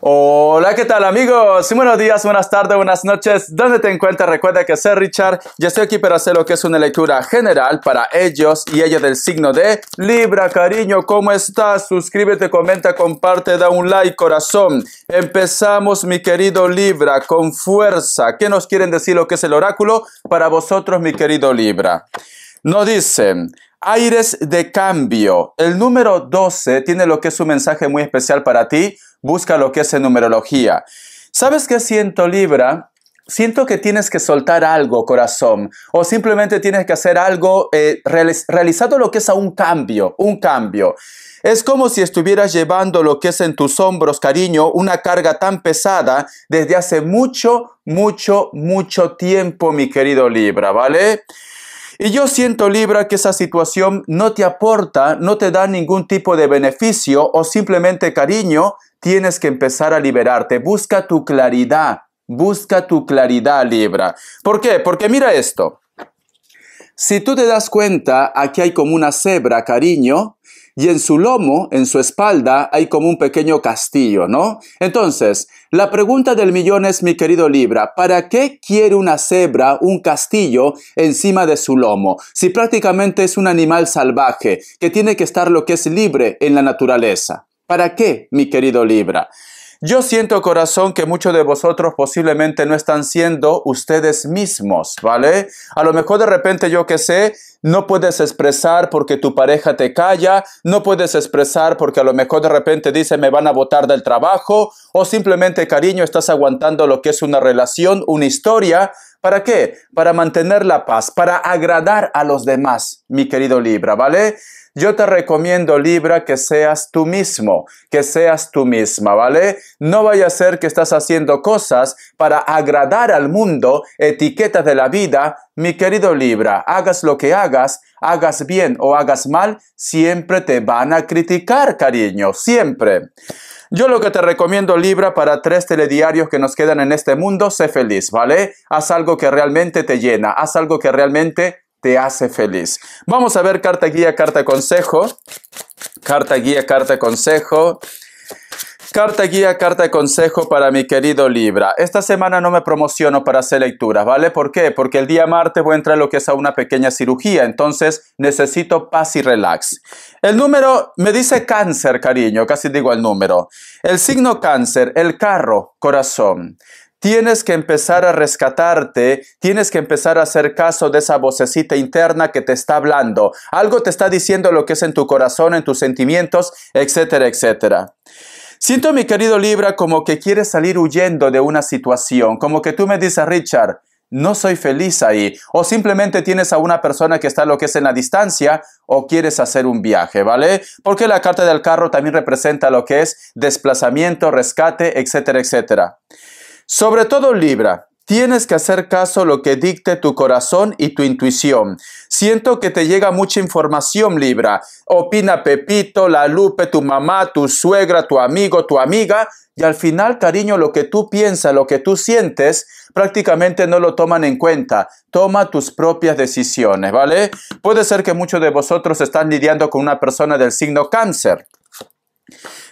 Hola, ¿qué tal amigos? Buenos días, buenas tardes, buenas noches. ¿Dónde te encuentras? Recuerda que soy Richard Yo estoy aquí para hacer lo que es una lectura general para ellos y ella del signo de Libra. Cariño, ¿cómo estás? Suscríbete, comenta, comparte, da un like, corazón. Empezamos, mi querido Libra, con fuerza. ¿Qué nos quieren decir lo que es el oráculo para vosotros, mi querido Libra? Nos dicen, aires de cambio. El número 12 tiene lo que es un mensaje muy especial para ti busca lo que es en numerología. ¿Sabes qué siento, Libra? Siento que tienes que soltar algo, corazón, o simplemente tienes que hacer algo eh, realizando lo que es a un cambio, un cambio. Es como si estuvieras llevando lo que es en tus hombros, cariño, una carga tan pesada desde hace mucho, mucho, mucho tiempo, mi querido Libra, ¿vale? Y yo siento, Libra, que esa situación no te aporta, no te da ningún tipo de beneficio o simplemente cariño, tienes que empezar a liberarte. Busca tu claridad, busca tu claridad, Libra. ¿Por qué? Porque mira esto. Si tú te das cuenta, aquí hay como una cebra, cariño, y en su lomo, en su espalda, hay como un pequeño castillo, ¿no? Entonces, la pregunta del millón es, mi querido Libra, ¿para qué quiere una cebra un castillo encima de su lomo? Si prácticamente es un animal salvaje, que tiene que estar lo que es libre en la naturaleza. ¿Para qué, mi querido Libra? Yo siento corazón que muchos de vosotros posiblemente no están siendo ustedes mismos, ¿vale? A lo mejor de repente yo que sé, no puedes expresar porque tu pareja te calla, no puedes expresar porque a lo mejor de repente dice me van a botar del trabajo o simplemente cariño estás aguantando lo que es una relación, una historia. ¿Para qué? Para mantener la paz, para agradar a los demás, mi querido Libra, ¿vale? Yo te recomiendo, Libra, que seas tú mismo, que seas tú misma, ¿vale? No vaya a ser que estás haciendo cosas para agradar al mundo, etiqueta de la vida. Mi querido Libra, hagas lo que hagas, hagas bien o hagas mal, siempre te van a criticar, cariño, siempre. Yo lo que te recomiendo, Libra, para tres telediarios que nos quedan en este mundo, sé feliz, ¿vale? Haz algo que realmente te llena, haz algo que realmente te hace feliz. Vamos a ver carta guía, carta consejo. Carta guía, carta consejo. Carta guía, carta consejo para mi querido Libra. Esta semana no me promociono para hacer lecturas, ¿vale? ¿Por qué? Porque el día martes voy a entrar a lo que es a una pequeña cirugía, entonces necesito paz y relax. El número me dice cáncer, cariño, casi digo el número. El signo cáncer, el carro, corazón. Tienes que empezar a rescatarte, tienes que empezar a hacer caso de esa vocecita interna que te está hablando. Algo te está diciendo lo que es en tu corazón, en tus sentimientos, etcétera, etcétera. Siento, mi querido Libra, como que quieres salir huyendo de una situación, como que tú me dices, Richard, no soy feliz ahí, o simplemente tienes a una persona que está lo que es en la distancia, o quieres hacer un viaje, ¿vale? Porque la carta del carro también representa lo que es desplazamiento, rescate, etcétera, etcétera. Sobre todo Libra, tienes que hacer caso a lo que dicte tu corazón y tu intuición. Siento que te llega mucha información Libra. Opina Pepito, la Lupe, tu mamá, tu suegra, tu amigo, tu amiga. Y al final, cariño, lo que tú piensas, lo que tú sientes, prácticamente no lo toman en cuenta. Toma tus propias decisiones, ¿vale? Puede ser que muchos de vosotros están lidiando con una persona del signo cáncer.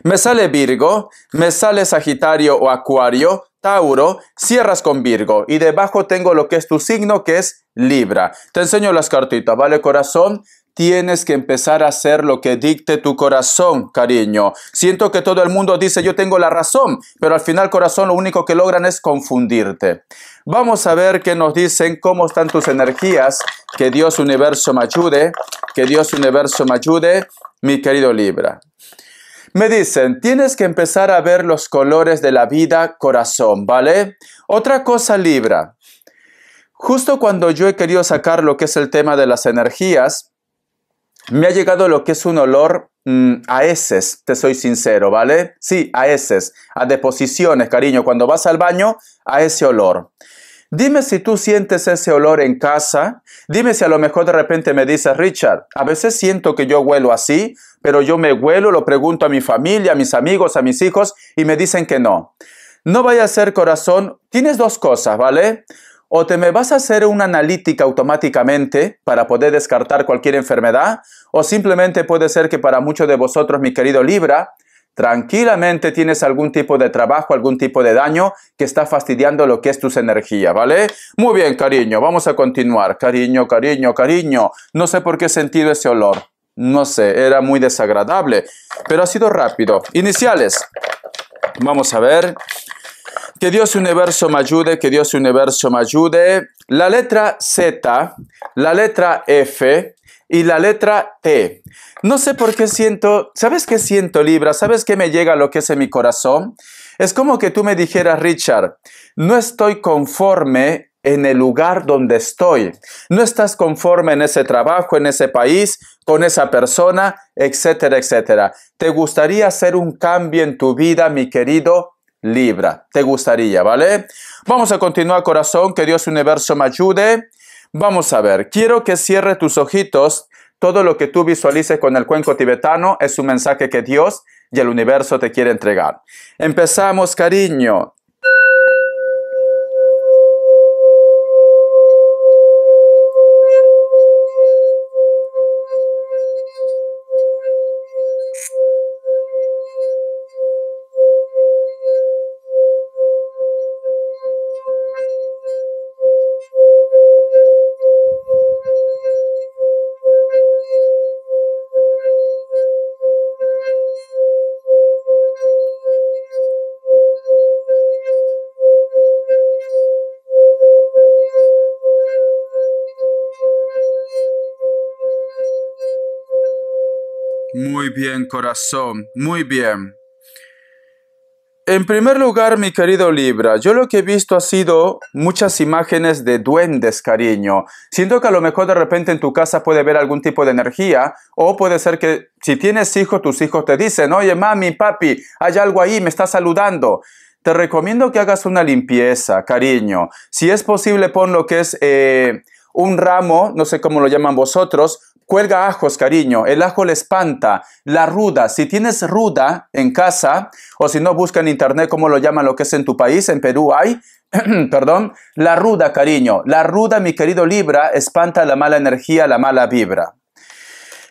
Me sale Virgo, me sale Sagitario o Acuario, Tauro, cierras con Virgo y debajo tengo lo que es tu signo que es Libra. Te enseño las cartitas, ¿vale corazón? tienes que empezar a hacer lo que dicte tu corazón, cariño. Siento que todo el mundo dice yo tengo la razón, pero al final corazón lo único que logran es confundirte. Vamos a ver qué nos dicen, cómo están tus energías, que Dios universo me ayude, que Dios universo me ayude, mi querido Libra. Me dicen, tienes que empezar a ver los colores de la vida corazón, ¿vale? Otra cosa Libra. Justo cuando yo he querido sacar lo que es el tema de las energías, me ha llegado lo que es un olor mm, a heces, te soy sincero, ¿vale? Sí, a heces, a deposiciones, cariño. Cuando vas al baño, a ese olor. Dime si tú sientes ese olor en casa. Dime si a lo mejor de repente me dices, Richard, a veces siento que yo huelo así, pero yo me huelo, lo pregunto a mi familia, a mis amigos, a mis hijos, y me dicen que no. No vaya a ser corazón, tienes dos cosas, ¿vale? o te me vas a hacer una analítica automáticamente para poder descartar cualquier enfermedad, o simplemente puede ser que para muchos de vosotros, mi querido Libra, tranquilamente tienes algún tipo de trabajo, algún tipo de daño que está fastidiando lo que es tus energías, ¿vale? Muy bien, cariño, vamos a continuar. Cariño, cariño, cariño. No sé por qué he sentido ese olor. No sé, era muy desagradable, pero ha sido rápido. Iniciales. Vamos a ver. Que Dios universo me ayude, que Dios universo me ayude. La letra Z, la letra F, y la letra T. No sé por qué siento, ¿sabes qué siento Libra? ¿Sabes qué me llega a lo que es en mi corazón? Es como que tú me dijeras, Richard, no estoy conforme en el lugar donde estoy. No estás conforme en ese trabajo, en ese país, con esa persona, etcétera, etcétera. ¿Te gustaría hacer un cambio en tu vida, mi querido Libra? ¿Te gustaría, vale? Vamos a continuar, corazón. Que Dios Universo me ayude Vamos a ver, quiero que cierre tus ojitos. Todo lo que tú visualices con el cuenco tibetano es un mensaje que Dios y el universo te quiere entregar. Empezamos, cariño. bien, corazón, muy bien. En primer lugar, mi querido Libra, yo lo que he visto ha sido muchas imágenes de duendes, cariño. Siento que a lo mejor de repente en tu casa puede haber algún tipo de energía o puede ser que si tienes hijos, tus hijos te dicen, oye, mami, papi, hay algo ahí, me está saludando. Te recomiendo que hagas una limpieza, cariño. Si es posible, pon lo que es... Eh, un ramo, no sé cómo lo llaman vosotros, Cuelga ajos, cariño. El ajo le espanta. La ruda. Si tienes ruda en casa, o si no, busca en internet cómo lo llaman lo que es en tu país, en Perú hay. Perdón. La ruda, cariño. La ruda, mi querido Libra, espanta la mala energía, la mala vibra.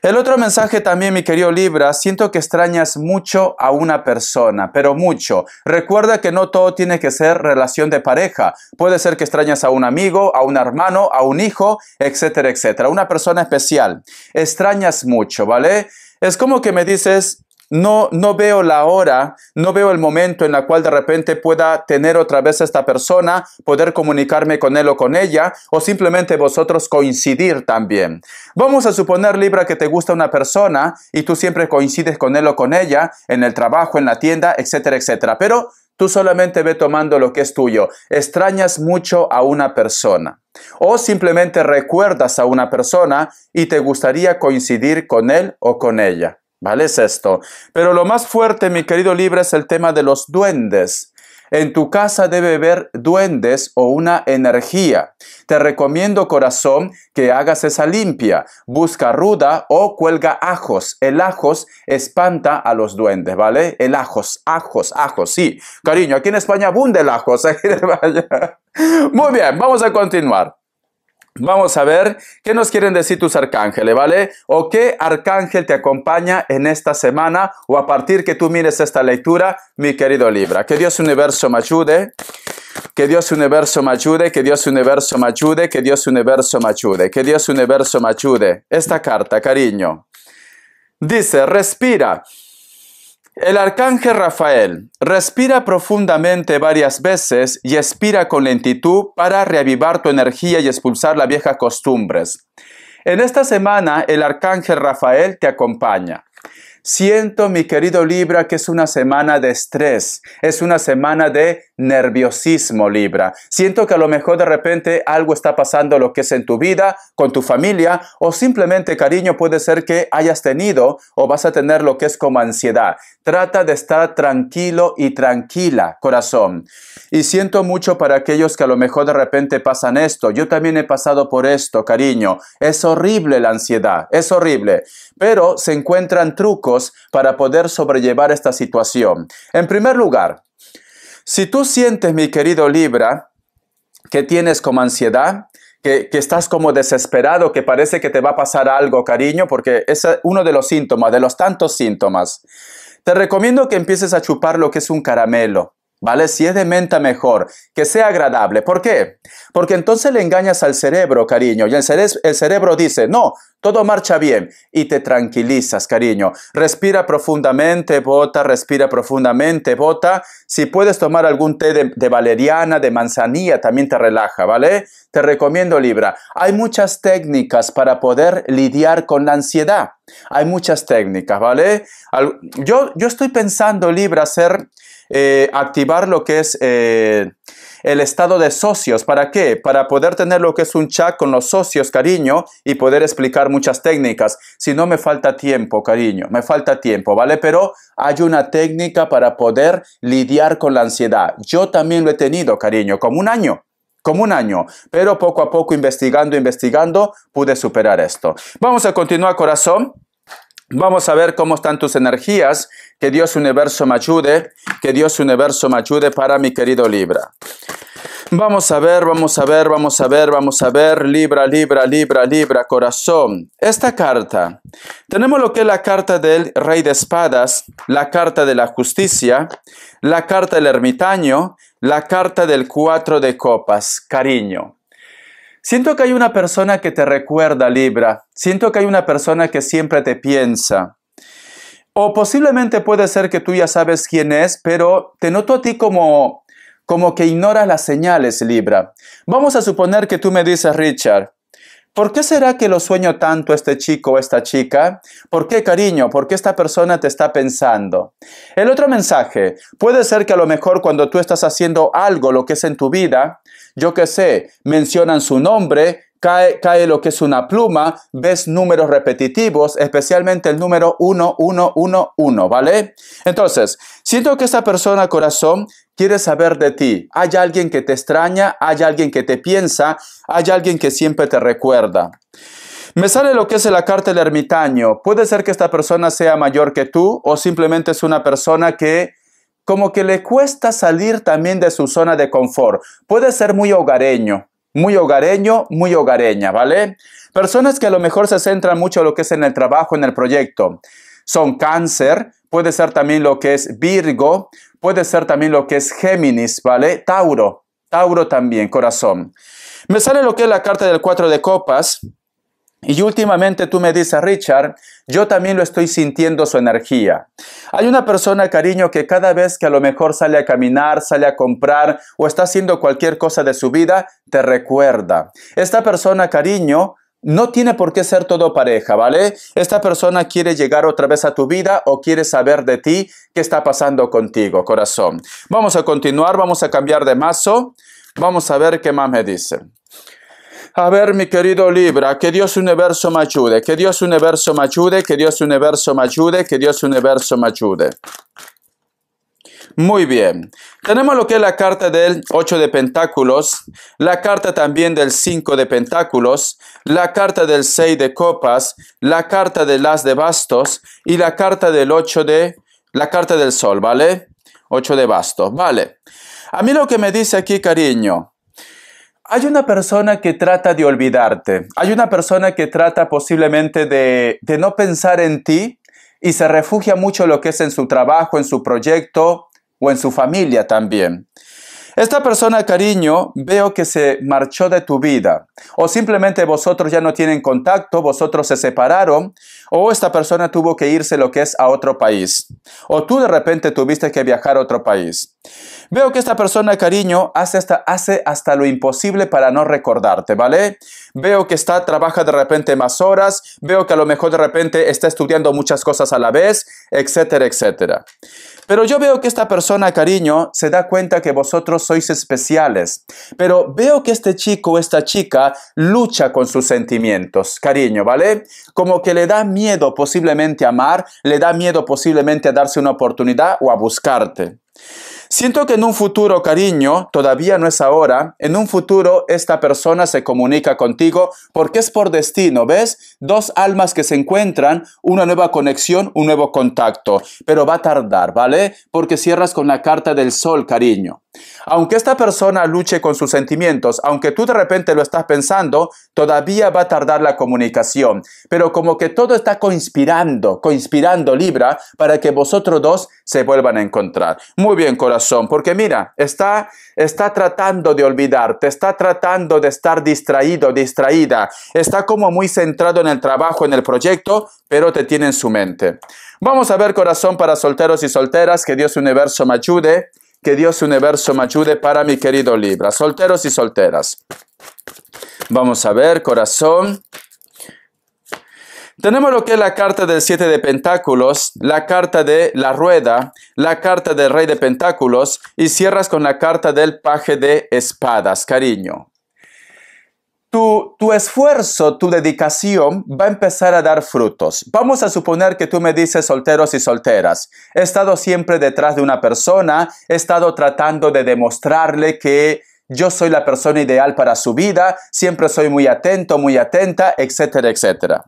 El otro mensaje también, mi querido Libra, siento que extrañas mucho a una persona, pero mucho. Recuerda que no todo tiene que ser relación de pareja. Puede ser que extrañas a un amigo, a un hermano, a un hijo, etcétera, etcétera. Una persona especial. Extrañas mucho, ¿vale? Es como que me dices, no, no veo la hora, no veo el momento en la cual de repente pueda tener otra vez a esta persona, poder comunicarme con él o con ella, o simplemente vosotros coincidir también. Vamos a suponer, Libra, que te gusta una persona y tú siempre coincides con él o con ella, en el trabajo, en la tienda, etcétera, etcétera. Pero Tú solamente ve tomando lo que es tuyo. Extrañas mucho a una persona. O simplemente recuerdas a una persona y te gustaría coincidir con él o con ella. ¿Vale? Es esto. Pero lo más fuerte, mi querido libro es el tema de los duendes. En tu casa debe haber duendes o una energía. Te recomiendo, corazón, que hagas esa limpia. Busca ruda o cuelga ajos. El ajos espanta a los duendes, ¿vale? El ajos, ajos, ajos, sí. Cariño, aquí en España abunda el ajos. ¿eh? Muy bien, vamos a continuar. Vamos a ver qué nos quieren decir tus arcángeles, ¿vale? O qué arcángel te acompaña en esta semana o a partir que tú mires esta lectura, mi querido Libra. Que Dios Universo me ayude. Que Dios Universo me ayude, que Dios Universo me ayude, que Dios Universo me ayude, que Dios Universo me ayude. Esta carta, cariño. Dice, respira. El arcángel Rafael respira profundamente varias veces y expira con lentitud para reavivar tu energía y expulsar las viejas costumbres. En esta semana el arcángel Rafael te acompaña. Siento, mi querido Libra, que es una semana de estrés, es una semana de nerviosismo, Libra. Siento que a lo mejor de repente algo está pasando lo que es en tu vida, con tu familia, o simplemente, cariño, puede ser que hayas tenido o vas a tener lo que es como ansiedad. Trata de estar tranquilo y tranquila, corazón. Y siento mucho para aquellos que a lo mejor de repente pasan esto. Yo también he pasado por esto, cariño. Es horrible la ansiedad, es horrible. Pero se encuentran trucos para poder sobrellevar esta situación. En primer lugar, si tú sientes, mi querido Libra, que tienes como ansiedad, que, estás como desesperado, que parece que te va a pasar algo, cariño, porque es uno de los síntomas, de los tantos síntomas. Te recomiendo que empieces a chupar lo que es un caramelo. ¿Vale? Si es de menta, mejor. Que sea agradable. ¿Por qué? Porque entonces le engañas al cerebro, cariño. Y el, cerebro dice, no, todo marcha bien. Y te tranquilizas, cariño. Respira profundamente, bota, respira profundamente, bota. Si puedes tomar algún té de, valeriana, de manzanilla, también te relaja, ¿vale? Te recomiendo Libra. Hay muchas técnicas para poder lidiar con la ansiedad. Hay muchas técnicas, ¿vale? yo, yo estoy pensando, Libra, hacer eh, activar lo que es eh, el estado de socios. ¿Para qué? Para poder tener lo que es un chat con los socios, cariño, y poder explicar muchas técnicas. Si no, me falta tiempo, cariño, me falta tiempo, ¿vale? Pero hay una técnica para poder lidiar con la ansiedad. Yo también lo he tenido, cariño, como un año como un año, pero poco a poco investigando, investigando, pude superar esto. Vamos a continuar, corazón. Vamos a ver cómo están tus energías. Que Dios universo me ayude. Que Dios universo me ayude para mi querido Libra. Vamos a ver, vamos a ver, vamos a ver, vamos a ver. Libra, Libra, Libra, Libra, corazón. Esta carta. Tenemos lo que es la carta del Rey de Espadas, la carta de la justicia, la carta del ermitaño, la carta del cuatro de copas. Cariño. Siento que hay una persona que te recuerda, Libra. Siento que hay una persona que siempre te piensa. O posiblemente puede ser que tú ya sabes quién es, pero te noto a ti como, como que ignoras las señales, Libra. Vamos a suponer que tú me dices, Richard, ¿por qué será que lo sueño tanto este chico o esta chica? ¿Por qué, cariño? ¿Por qué esta persona te está pensando? El otro mensaje, puede ser que a lo mejor cuando tú estás haciendo algo, lo que es en tu vida, yo qué sé, mencionan su nombre, cae, cae lo que es una pluma, ves números repetitivos, especialmente el número 1111, ¿vale? Entonces, siento que esta persona, corazón, quiere saber de ti. Hay alguien que te extraña, hay alguien que te piensa, hay alguien que siempre te recuerda. Me sale lo que es la carta del ermitaño. Puede ser que esta persona sea mayor que tú o simplemente es una persona que como que le cuesta salir también de su zona de confort. Puede ser muy hogareño, muy hogareño, muy hogareña, ¿vale? Personas que a lo mejor se centran mucho en lo que es en el trabajo, en el proyecto. Son cáncer, puede ser también lo que es Virgo, puede ser también lo que es Géminis, ¿vale? Tauro, Tauro también, corazón. Me sale lo que es la carta del cuatro de copas, y últimamente tú me dices, Richard, yo también lo estoy sintiendo su energía. Hay una persona, cariño, que cada vez que a lo mejor sale a caminar, sale a comprar o está haciendo cualquier cosa de su vida, te recuerda. Esta persona, cariño, no tiene por qué ser todo pareja, ¿vale? Esta persona quiere llegar otra vez a tu vida o quiere saber de ti qué está pasando contigo, corazón. Vamos a continuar, vamos a cambiar de mazo. Vamos a ver qué más me dicen. A ver, mi querido Libra, que Dios universo me ayude, que Dios universo me ayude, que Dios universo me ayude, que Dios universo me ayude. Muy bien. Tenemos lo que es la carta del 8 de pentáculos, la carta también del 5 de pentáculos, la carta del 6 de copas, la carta del as de bastos y la carta del 8 de la carta del sol, ¿vale? 8 de bastos, vale. A mí lo que me dice aquí, cariño, hay una persona que trata de olvidarte, hay una persona que trata posiblemente de, no pensar en ti y se refugia mucho en lo que es en su trabajo, en su proyecto o en su familia también. Esta persona, cariño, veo que se marchó de tu vida. O simplemente vosotros ya no tienen contacto, vosotros se separaron, o esta persona tuvo que irse lo que es a otro país. O tú de repente tuviste que viajar a otro país. Veo que esta persona, cariño, hace hasta, hace hasta lo imposible para no recordarte, ¿vale? Veo que está, trabaja de repente más horas, veo que a lo mejor de repente está estudiando muchas cosas a la vez, etcétera, etcétera. Pero yo veo que esta persona, cariño, se da cuenta que vosotros sois especiales. Pero veo que este chico o esta chica lucha con sus sentimientos, cariño, ¿vale? Como que le da miedo posiblemente amar, le da miedo posiblemente a darse una oportunidad o a buscarte. Siento que en un futuro, cariño, todavía no es ahora, en un futuro esta persona se comunica contigo porque es por destino, ¿ves? Dos almas que se encuentran, una nueva conexión, un nuevo contacto, pero va a tardar, ¿vale? Porque cierras con la carta del sol, cariño. Aunque esta persona luche con sus sentimientos, aunque tú de repente lo estás pensando, todavía va a tardar la comunicación. Pero como que todo está conspirando, conspirando Libra, para que vosotros dos se vuelvan a encontrar. Muy bien, corazón, porque mira, está, está tratando de olvidarte, está tratando de estar distraído, distraída, está como muy centrado en el trabajo, en el proyecto, pero te tiene en su mente. Vamos a ver, corazón, para solteros y solteras, que Dios universo me ayude, que Dios universo me ayude para mi querido Libra, solteros y solteras. Vamos a ver, corazón. Tenemos lo que es la carta del siete de pentáculos, la carta de la rueda, la carta del rey de pentáculos y cierras con la carta del paje de espadas, cariño. Tu, tu, esfuerzo, tu dedicación va a empezar a dar frutos. Vamos a suponer que tú me dices solteros y solteras. He estado siempre detrás de una persona, he estado tratando de demostrarle que yo soy la persona ideal para su vida, siempre soy muy atento, muy atenta, etcétera, etcétera.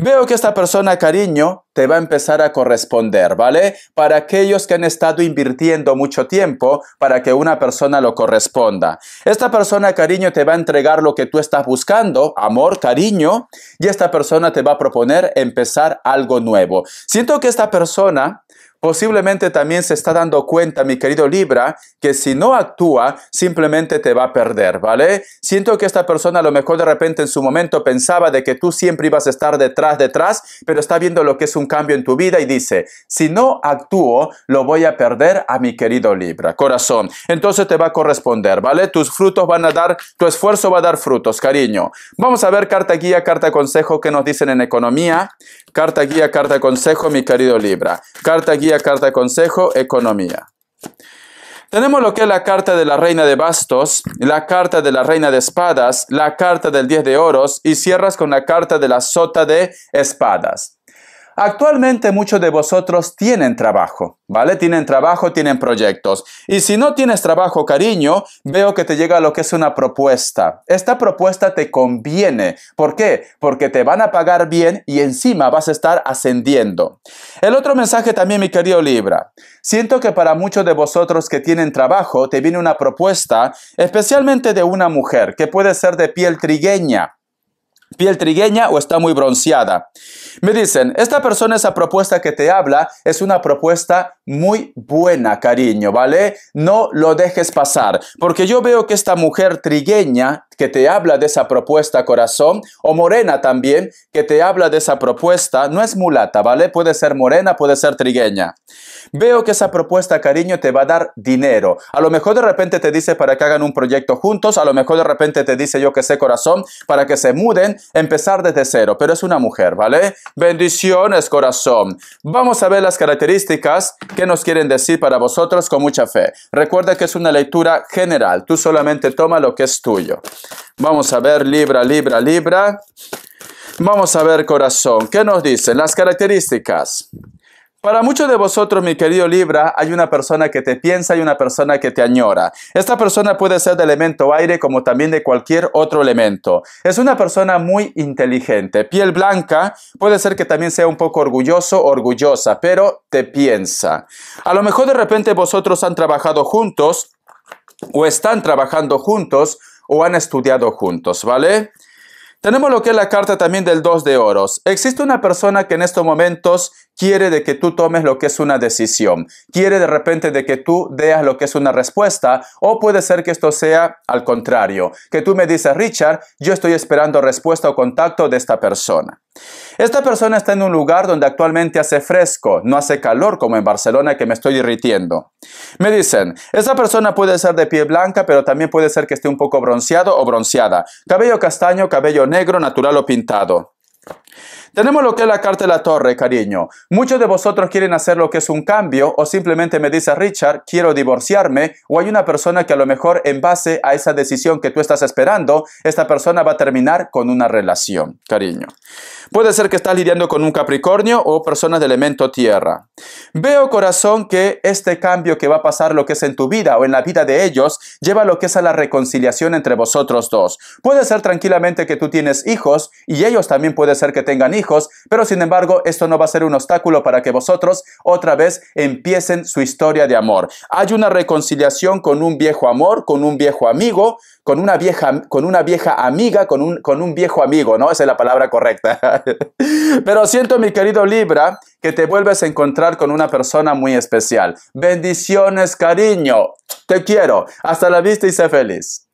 Veo que esta persona, cariño, te va a empezar a corresponder, ¿vale? Para aquellos que han estado invirtiendo mucho tiempo para que una persona lo corresponda. Esta persona, cariño, te va a entregar lo que tú estás buscando, amor, cariño, y esta persona te va a proponer empezar algo nuevo. Siento que esta persona Posiblemente también se está dando cuenta, mi querido Libra, que si no actúa, simplemente te va a perder, ¿vale? Siento que esta persona a lo mejor de repente en su momento pensaba de que tú siempre ibas a estar detrás, detrás, pero está viendo lo que es un cambio en tu vida y dice, si no actúo, lo voy a perder a mi querido Libra, corazón. Entonces te va a corresponder, ¿vale? Tus frutos van a dar, tu esfuerzo va a dar frutos, cariño. Vamos a ver carta guía, carta consejo que nos dicen en economía. Carta guía, carta consejo, mi querido Libra. Carta guía carta de consejo, economía. Tenemos lo que es la carta de la reina de bastos, la carta de la reina de espadas, la carta del diez de oros y cierras con la carta de la sota de espadas. Actualmente muchos de vosotros tienen trabajo, ¿vale? Tienen trabajo, tienen proyectos. Y si no tienes trabajo, cariño, veo que te llega lo que es una propuesta. Esta propuesta te conviene. ¿Por qué? Porque te van a pagar bien y encima vas a estar ascendiendo. El otro mensaje también, mi querido Libra. Siento que para muchos de vosotros que tienen trabajo, te viene una propuesta, especialmente de una mujer, que puede ser de piel trigueña, piel trigueña o está muy bronceada. Me dicen, esta persona, esa propuesta que te habla, es una propuesta muy buena, cariño, ¿vale? No lo dejes pasar, porque yo veo que esta mujer trigueña que te habla de esa propuesta, corazón, o morena también, que te habla de esa propuesta, no es mulata, ¿vale? Puede ser morena, puede ser trigueña. Veo que esa propuesta, cariño, te va a dar dinero. A lo mejor de repente te dice para que hagan un proyecto juntos, a lo mejor de repente te dice yo que sé corazón, para que se muden, empezar desde cero, pero es una mujer, ¿vale? Bendiciones, corazón. Vamos a ver las características que nos quieren decir para vosotros con mucha fe. Recuerda que es una lectura general. Tú solamente toma lo que es tuyo. Vamos a ver Libra, Libra, Libra. Vamos a ver corazón. ¿Qué nos dicen las características? Para muchos de vosotros, mi querido Libra, hay una persona que te piensa y una persona que te añora. Esta persona puede ser de elemento aire como también de cualquier otro elemento. Es una persona muy inteligente, piel blanca, puede ser que también sea un poco orgulloso, orgullosa, pero te piensa. A lo mejor de repente vosotros han trabajado juntos o están trabajando juntos o han estudiado juntos, ¿vale? Tenemos lo que es la carta también del 2 de oros. Existe una persona que en estos momentos quiere de que tú tomes lo que es una decisión, quiere de repente de que tú deas lo que es una respuesta o puede ser que esto sea al contrario, que tú me dices, Richard, yo estoy esperando respuesta o contacto de esta persona. Esta persona está en un lugar donde actualmente hace fresco, no hace calor como en Barcelona que me estoy irritiendo. Me dicen, esa persona puede ser de piel blanca, pero también puede ser que esté un poco bronceado o bronceada, cabello castaño, cabello negro, natural o pintado. Tenemos lo que es la carta de la torre, cariño. Muchos de vosotros quieren hacer lo que es un cambio o simplemente me dice Richard, quiero divorciarme o hay una persona que a lo mejor en base a esa decisión que tú estás esperando, esta persona va a terminar con una relación, cariño. Puede ser que estás lidiando con un Capricornio o personas de elemento tierra. Veo, corazón, que este cambio que va a pasar lo que es en tu vida o en la vida de ellos, lleva lo que es a la reconciliación entre vosotros dos. Puede ser tranquilamente que tú tienes hijos y ellos también puede ser que tengan hijos, pero sin embargo esto no va a ser un obstáculo para que vosotros otra vez empiecen su historia de amor. Hay una reconciliación con un viejo amor, con un viejo amigo, con una vieja, con una vieja amiga, con un, con un viejo amigo, ¿no? Esa es la palabra correcta. Pero siento, mi querido Libra, que te vuelves a encontrar con una persona muy especial. Bendiciones, cariño. Te quiero. Hasta la vista y sé feliz.